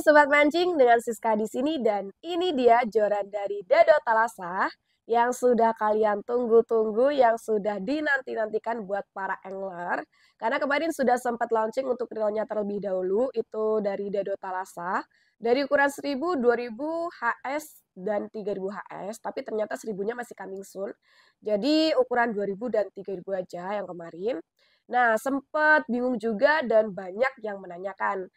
sobat mancing dengan Siska di sini dan ini dia joran dari Dado Talasa yang sudah kalian tunggu-tunggu, yang sudah dinanti-nantikan buat para angler. Karena kemarin sudah sempat launching untuk reelnya terlebih dahulu, itu dari Dado Talasa. Dari ukuran 1000, 2000 HS, dan 3000 HS, tapi ternyata 1000-nya masih coming soon. Jadi ukuran 2000 dan 3000 aja yang kemarin. Nah, sempat bingung juga dan banyak yang menanyakan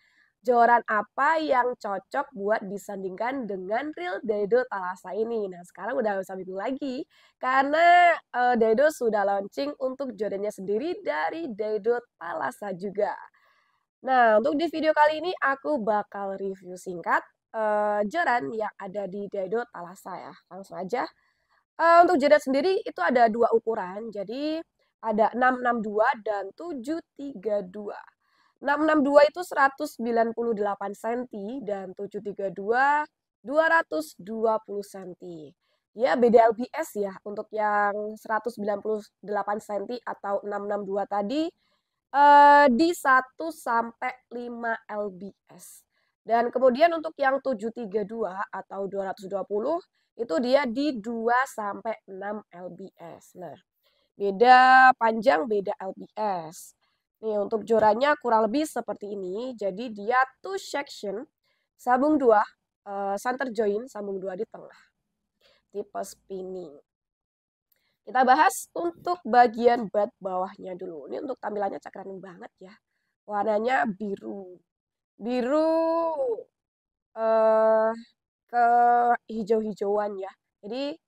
joran apa yang cocok buat disandingkan dengan real Dedo Talasa ini. Nah, sekarang udah usah bingung lagi karena uh, eh, Dedo sudah launching untuk jorannya sendiri dari Dedo Talasa juga. Nah, untuk di video kali ini aku bakal review singkat uh, joran yang ada di Dedo Talasa ya. Langsung aja. Uh, untuk joran sendiri itu ada dua ukuran, jadi ada 662 dan 732. 662 itu 198 cm dan 732 220 cm. Ya, beda LBS ya. Untuk yang 198 cm atau 662 tadi eh, di 1 sampai 5 LBS. Dan kemudian untuk yang 732 atau 220 itu dia di 2 sampai 6 LBS. Nah, beda panjang, beda LBS. Nih, untuk jorannya kurang lebih seperti ini. Jadi dia two section, sambung dua, uh, center join, sambung dua di tengah. Tipe spinning. Kita bahas untuk bagian bed bawahnya dulu. Ini untuk tampilannya cakran banget ya. Warnanya biru. Biru uh, ke hijau-hijauan ya. Jadi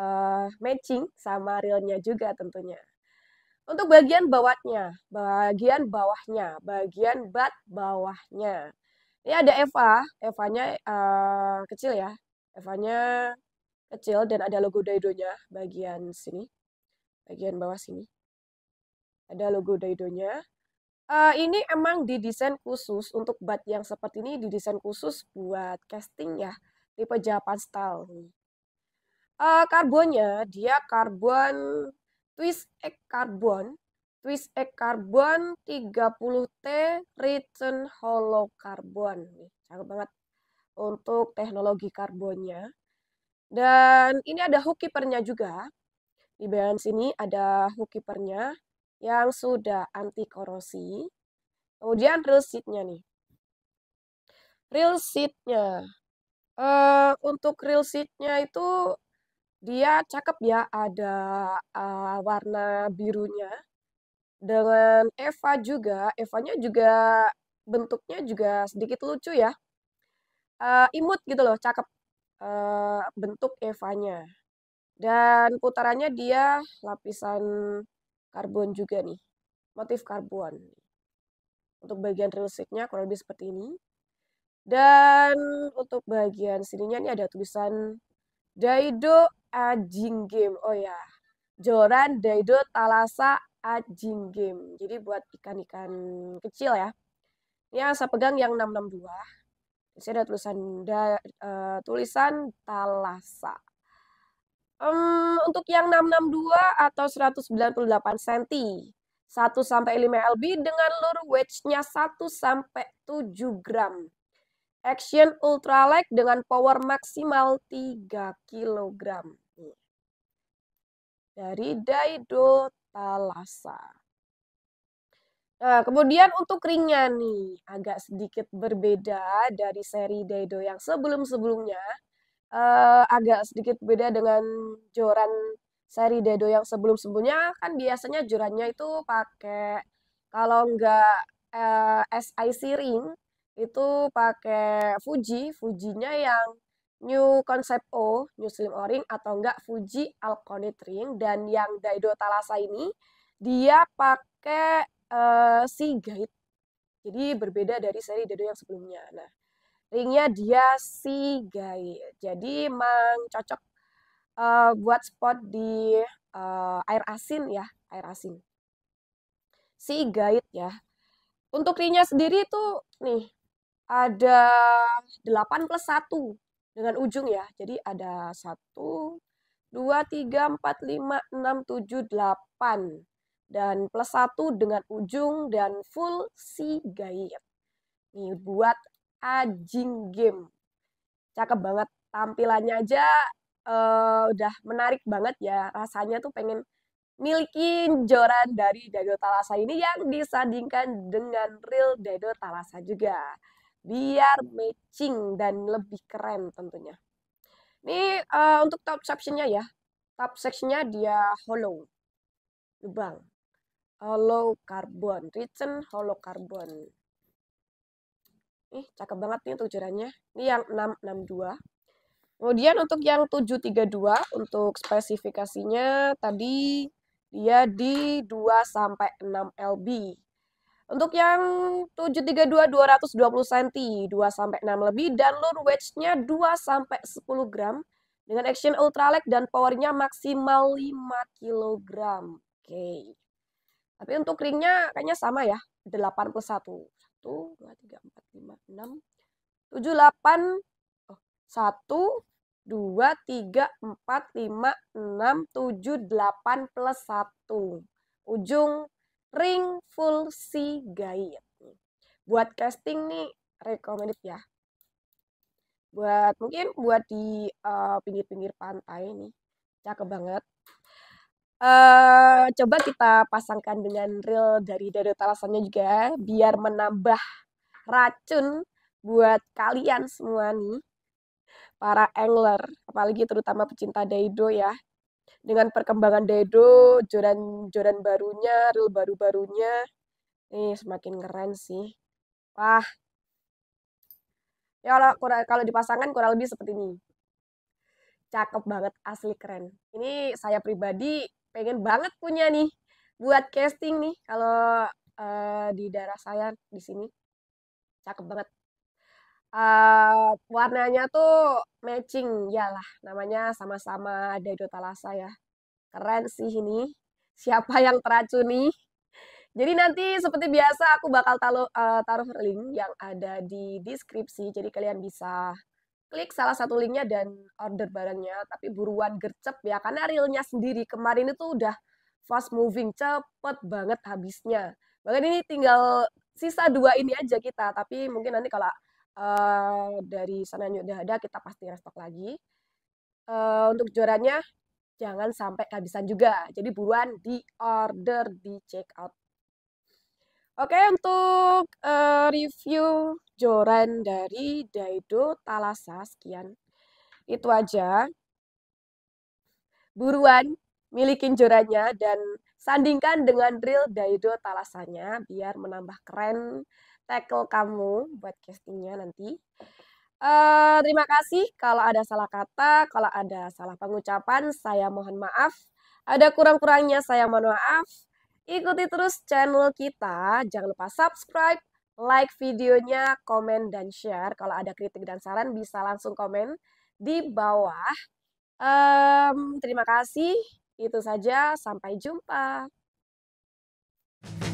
uh, matching sama realnya juga tentunya. Untuk bagian bawahnya, bagian bawahnya, bagian bat bawahnya. Ini ada Eva, Evanya uh, kecil ya. Evanya kecil dan ada logo Daidonya bagian sini. Bagian bawah sini. Ada logo Daidonya. Uh, ini emang didesain khusus untuk bat yang seperti ini didesain khusus buat casting ya. Tipe Japan style. Uh, karbonnya dia karbon twist egg carbon, twist egg carbon 30T return hollow carbon. Nih, cakep banget untuk teknologi karbonnya. Dan ini ada hook keepernya juga. Di bagian sini ada hook keepernya yang sudah anti korosi. Kemudian real seatnya nih. Real seatnya. Uh, eh, untuk real seatnya itu dia cakep ya ada uh, warna birunya dengan Eva juga Evanya juga bentuknya juga sedikit lucu ya uh, imut gitu loh cakep uh, bentuk Evanya dan putarannya dia lapisan karbon juga nih motif karbon untuk bagian realistiknya kurang lebih seperti ini dan untuk bagian sininya ini ada tulisan Daido Ajing Game. Oh ya. Joran Daido Talasa Ajing Game. Jadi buat ikan-ikan kecil ya. Ini yang saya pegang yang 662. Saya ada tulisan da, uh, tulisan Talasa. Um, untuk yang 662 atau 198 cm, 1 sampai 5 lb dengan lure wedge-nya 1 sampai 7 gram. Action ultralight dengan power maksimal 3 kg. Dari Daido Talasa. Nah, kemudian untuk ringnya nih, agak sedikit berbeda dari seri Daido yang sebelum-sebelumnya. Eh, agak sedikit beda dengan joran seri Daido yang sebelum-sebelumnya. Kan biasanya jorannya itu pakai, kalau nggak eh, SIC ring, itu pakai Fuji, Fujinya yang New Concept O, New Slim O-ring atau enggak Fuji Alconit ring dan yang Daido Talasa ini dia pakai uh, eh, guide. Jadi berbeda dari seri Daido yang sebelumnya. Nah, ringnya dia si guide. Jadi memang cocok uh, buat spot di uh, air asin ya, air asin. Si guide ya. Untuk ringnya sendiri itu nih ada 8 plus 1 dengan ujung ya. Jadi ada 1, 2, 3, 4, 5, 6, 7, 8. Dan plus 1 dengan ujung dan full si gayet. Nih buat Ajing Game. Cakep banget tampilannya aja uh, udah menarik banget ya. Rasanya tuh pengen miliki joran dari Dado Talasa ini yang disandingkan dengan real Dado Talasa juga biar matching dan lebih keren tentunya. Ini uh, untuk top sectionnya ya. Top sectionnya dia hollow, lubang, hollow carbon, written hollow carbon. Ih, cakep banget nih untuk tujuannya. Ini yang 662. Kemudian untuk yang 732 untuk spesifikasinya tadi dia di 2 sampai 6 LB untuk yang 732 220 cm, 2 sampai 6 lebih dan lure wedge-nya 2 sampai 10 gram dengan action ultralight dan powernya maksimal 5 kg. Oke. Okay. Tapi untuk ringnya kayaknya sama ya, 81. 1 2 3 4 5 6 7 8 oh 1 2 3 4 5 6 7 8 plus 1. Ujung Ring full si Gayet. Buat casting nih recommended ya. Buat mungkin buat di eh, pinggir-pinggir uh, pantai nih. Cakep banget. Uh, coba kita pasangkan dengan reel dari Dado Talasannya juga ya, biar menambah racun buat kalian semua nih para angler apalagi terutama pecinta daido ya dengan perkembangan Dedo, joran-joran barunya, reel baru-barunya, ini semakin keren sih. Wah. Ya kalau kalau dipasangkan kurang lebih seperti ini. Cakep banget, asli keren. Ini saya pribadi pengen banget punya nih buat casting nih kalau uh, di daerah saya di sini. Cakep banget. Uh, warnanya tuh matching yalah namanya sama-sama Talasa ya keren sih ini siapa yang teracuni jadi nanti seperti biasa aku bakal taruh, eh, uh, taruh link yang ada di deskripsi jadi kalian bisa klik salah satu linknya dan order barangnya tapi buruan gercep ya karena realnya sendiri kemarin itu udah fast moving cepet banget habisnya bahkan ini tinggal sisa dua ini aja kita tapi mungkin nanti kalau uh, dari udah ada kita pasti restock lagi. Uh, untuk juaranya jangan sampai kehabisan juga. Jadi buruan di order, di check out. Oke, untuk uh, review joran dari Daido Talasa sekian. Itu aja. Buruan milikin jorannya dan Sandingkan dengan drill daido talasannya biar menambah keren tackle kamu buat castingnya nanti. Uh, terima kasih kalau ada salah kata, kalau ada salah pengucapan, saya mohon maaf. Ada kurang-kurangnya saya mohon maaf. Ikuti terus channel kita, jangan lupa subscribe, like videonya, komen dan share. Kalau ada kritik dan saran bisa langsung komen di bawah. Um, terima kasih. Itu saja, sampai jumpa.